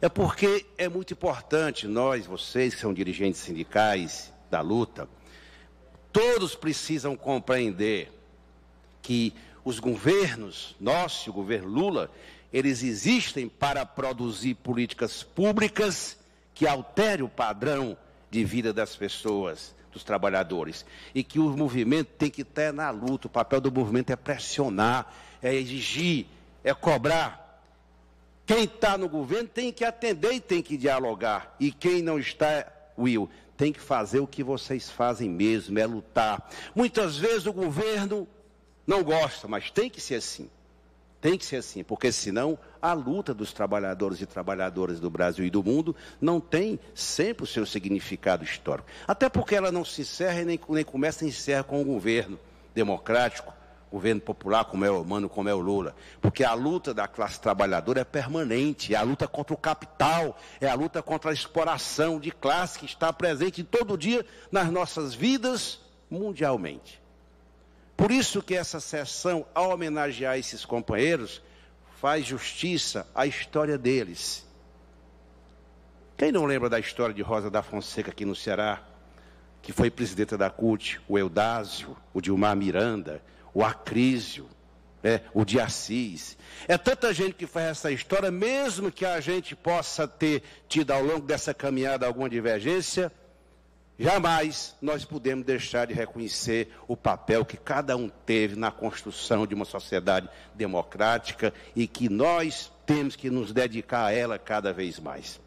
É porque é muito importante nós, vocês que são dirigentes sindicais da luta, todos precisam compreender que os governos, nosso governo Lula, eles existem para produzir políticas públicas que altere o padrão de vida das pessoas, dos trabalhadores. E que o movimento tem que estar na luta. O papel do movimento é pressionar, é exigir, é cobrar quem está no governo tem que atender e tem que dialogar. E quem não está, Will, tem que fazer o que vocês fazem mesmo, é lutar. Muitas vezes o governo não gosta, mas tem que ser assim. Tem que ser assim, porque senão a luta dos trabalhadores e trabalhadoras do Brasil e do mundo não tem sempre o seu significado histórico. Até porque ela não se encerra nem, nem começa e encerra com o governo democrático governo popular, como é o Mano, como é o Lula. Porque a luta da classe trabalhadora é permanente, é a luta contra o capital, é a luta contra a exploração de classe que está presente todo dia nas nossas vidas mundialmente. Por isso que essa sessão, ao homenagear esses companheiros, faz justiça à história deles. Quem não lembra da história de Rosa da Fonseca aqui no Ceará, que foi presidenta da CUT, o Eudásio, o Dilmar Miranda, o Acrísio, né, o de Assis. É tanta gente que faz essa história, mesmo que a gente possa ter tido ao longo dessa caminhada alguma divergência, jamais nós podemos deixar de reconhecer o papel que cada um teve na construção de uma sociedade democrática e que nós temos que nos dedicar a ela cada vez mais.